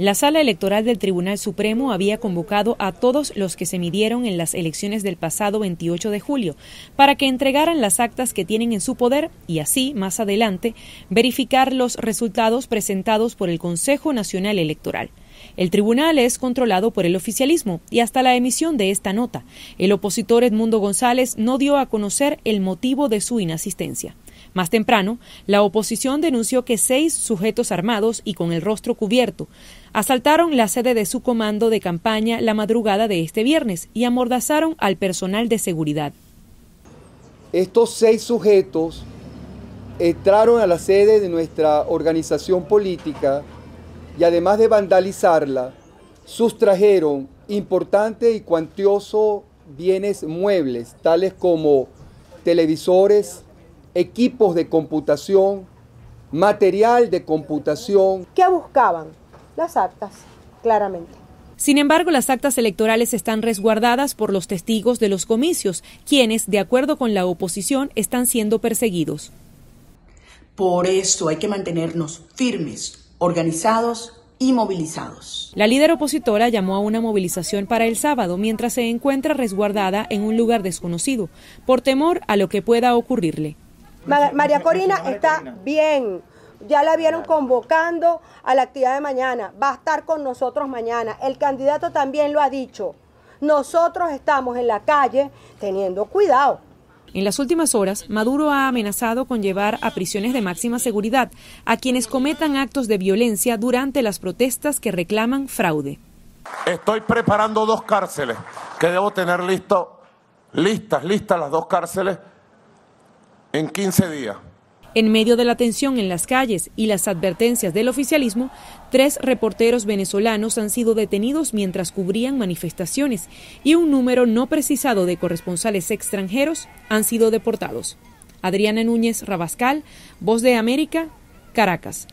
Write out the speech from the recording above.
La sala electoral del Tribunal Supremo había convocado a todos los que se midieron en las elecciones del pasado 28 de julio para que entregaran las actas que tienen en su poder y así, más adelante, verificar los resultados presentados por el Consejo Nacional Electoral. El tribunal es controlado por el oficialismo y hasta la emisión de esta nota. El opositor Edmundo González no dio a conocer el motivo de su inasistencia. Más temprano, la oposición denunció que seis sujetos armados y con el rostro cubierto asaltaron la sede de su comando de campaña la madrugada de este viernes y amordazaron al personal de seguridad. Estos seis sujetos entraron a la sede de nuestra organización política y además de vandalizarla, sustrajeron importantes y cuantiosos bienes muebles, tales como televisores, equipos de computación, material de computación. ¿Qué buscaban? Las actas, claramente. Sin embargo, las actas electorales están resguardadas por los testigos de los comicios, quienes, de acuerdo con la oposición, están siendo perseguidos. Por eso hay que mantenernos firmes, organizados y movilizados. La líder opositora llamó a una movilización para el sábado mientras se encuentra resguardada en un lugar desconocido, por temor a lo que pueda ocurrirle. María Corina está bien. Ya la vieron convocando a la actividad de mañana. Va a estar con nosotros mañana. El candidato también lo ha dicho. Nosotros estamos en la calle teniendo cuidado. En las últimas horas, Maduro ha amenazado con llevar a prisiones de máxima seguridad a quienes cometan actos de violencia durante las protestas que reclaman fraude. Estoy preparando dos cárceles que debo tener listo, listas, listas las dos cárceles en 15 días. En medio de la tensión en las calles y las advertencias del oficialismo, tres reporteros venezolanos han sido detenidos mientras cubrían manifestaciones y un número no precisado de corresponsales extranjeros han sido deportados. Adriana Núñez Rabascal, Voz de América, Caracas.